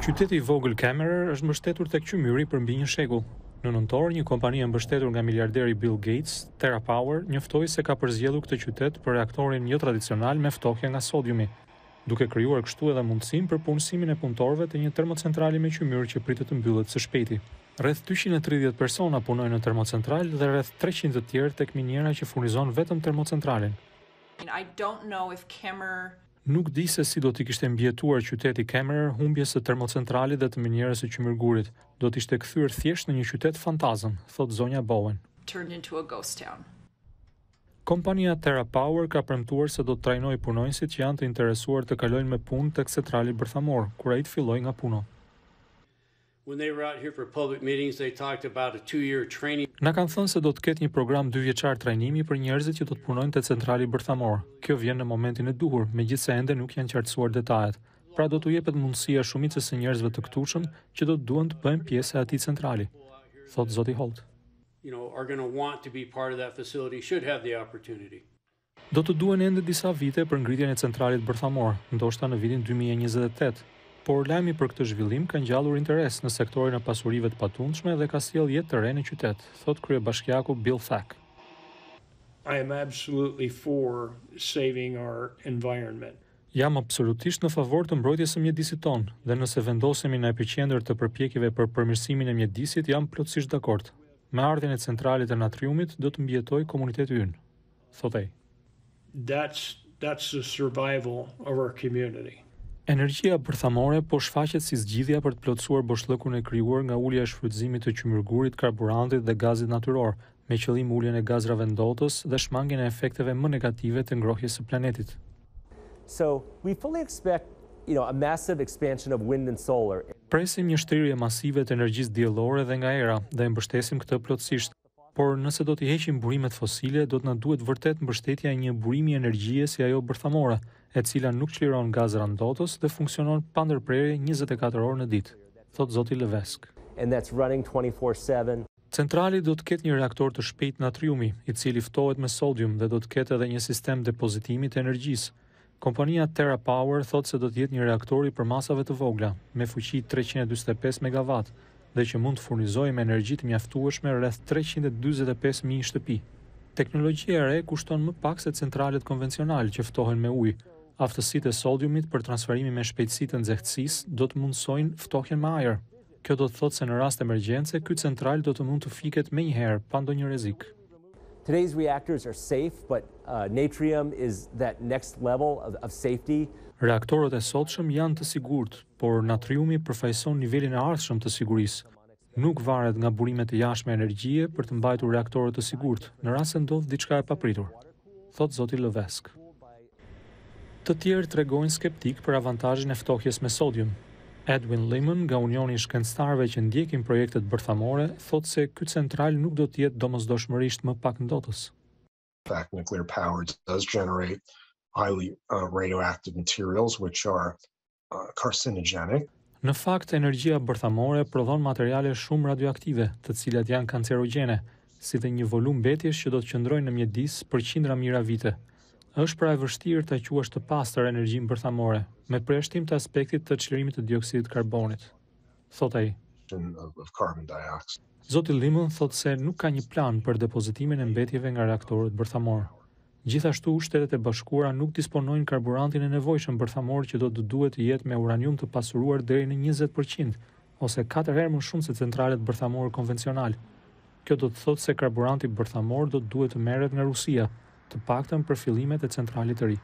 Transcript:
Qyteti i vogël është mbështetur tek qymyri për mbi një shekull. Në nëntor, një kompani e mbështetur nga miliarderi Bill Gates, TerraPower, njoftoi se ka përzgjedhur këtë qytet për reaktorin jo tradicional me ftohje nga sodiumi, duke krijuar kështu edhe mundësinë për punësimin e punëtorëve të një termocentrali me qymyr që pritet të mbyllet së shpejti. Rreth 230 persona punojnë në termocentral dhe rreth 300 të tjerë tek miniera që furnizon vetëm termocentralin. I don't know if Nuk di se si do të kishte mbijetuar qyteti Kemmer humbjes së termocentralit dhe të minierës së qymyrgurit. do të ishte kthyer thjesht në një qytet fantazm, thot zonja Bowen. Kompania Terra Power ka premtuar se do të trajnoj punojnësit që janë të interesuar të kalojnë me punë tek centrali bërthamor, kur ai të fillojë nga puno. When they were out here for public meetings, they talked about a two-year training Na kanë thënë se do të ketë një program dy vjeçar trajnimi për njerëzit që do të punojnë te centrali bërthamor. Kjo vjen në momentin e duhur, megjithse ende nuk janë qartësuar detajet. Pra do të jepet mundësia shumicës së njerëzve të këtuçëm që do të duan të bëjnë pjesë e atij centrali, thot zoti Holt. You know, are going to want to be part of that facility should have the opportunity. Do të duhen ende disa vite për ngritjen e centralit bërthamor, ndoshta në vitin 2028, Por lajmi për këtë zhvillim ka ngjallur interes në sektorin e pasurive të patundshme dhe ka sjell jetë të re në qytet, thot kryebashkiaku Bill Thack. I am absolutely for saving our environment. Jam absolutisht në favor të mbrojtjes së mjedisit tonë dhe nëse vendosemi në epiqendër të përpjekjeve për përmirësimin e mjedisit, jam plotësisht dakord. Me ardhen e centralit të natriumit do të mbijetoj komuniteti ynë, thotë ai. That's that's the survival of our community. Energjia përthamore po shfaqet si zgjidhja për të plotësuar boshllëkun e krijuar nga ulja e shfrytëzimit të qymyrgurit, karburantit dhe gazit natyror, me qëllim uljen e gazrave ndotës dhe shmangjen e efekteve më negative të ngrohjes së planetit. So, we fully expect, you know, a massive expansion of wind and solar. Presim një shtrirje masive të energjisë diellore dhe nga era dhe e mbështesim këtë plotësisht. Por nëse do të heqim burimet fosile, do të na duhet vërtet mbështetja e një burimi energjie si ajo bërthamore, e cila nuk çliron gaz randotës dhe funksionon pa ndërprerje 24 orë në ditë, thot zoti Levesk. And that's running 24/7. Centrali do të ketë një reaktor të shpejt natriumi, i cili ftohet me sodium dhe do të ketë edhe një sistem depozitimi të energjisë. Kompania Terra Power thotë se do të jetë një reaktor i përmasave të vogla, me fuqi 345 megavat, dhe që mund të furnizojë me energji të mjaftueshme rreth 345.000 shtëpi. Teknologjia e re kushton më pak se centralet konvencionale që ftohen me ujë. Aftësitë e sodiumit për transferimin me shpejtësi të nxehtësisë do të mundsojnë ftohjen me ajër. Kjo do të thotë se në rast emergjence, ky central do të mund të fiket më njëherë pa ndonjë rrezik. Today's reactors are safe, but uh, natrium is that next level of, safety. Reaktorët e sotshëm janë të sigurt, por natriumi përfaqëson nivelin e ardhshëm të sigurisë. Nuk varet nga burimet e jashtme energjie për të mbajtur reaktorët të sigurt në rast se ndodh diçka e papritur, thot zoti Lëvesk. Të tjerë tregojnë skeptik për avantazhin e ftohjes me sodium, Edwin Lehman, nga Unioni i Shkencëtarëve që ndjekin projektet bërthamore, thotë se ky central nuk do të jetë domosdoshmërisht më pak ndotës. Fact nuclear power does generate highly uh, radioactive materials which are uh, carcinogenic. Në fakt, energjia bërthamore prodhon materiale shumë radioaktive, të cilat janë kancerogjene, si dhe një volum mbetjesh që do të qëndrojnë në mjedis për qindra mijëra vite, është pra e vështirë të quash të pastër energjin përthamore, me preshtim të aspektit të qëllimit të dioksidit karbonit, thot e i. Zoti Limon thot se nuk ka një plan për depozitimin e mbetjeve nga reaktorët bërthamorë. Gjithashtu, shtetet e bashkuara nuk disponojnë karburantin e nevojshëm bërthamor që do të duhet të jetë me uranium të pasuruar deri në 20% ose 4 herë më shumë se centralet bërthamore konvencional. Kjo do të thotë se karburanti bërthamor do të duhet të meret nga Rusia, të paktën për fillimet e centralit të ri.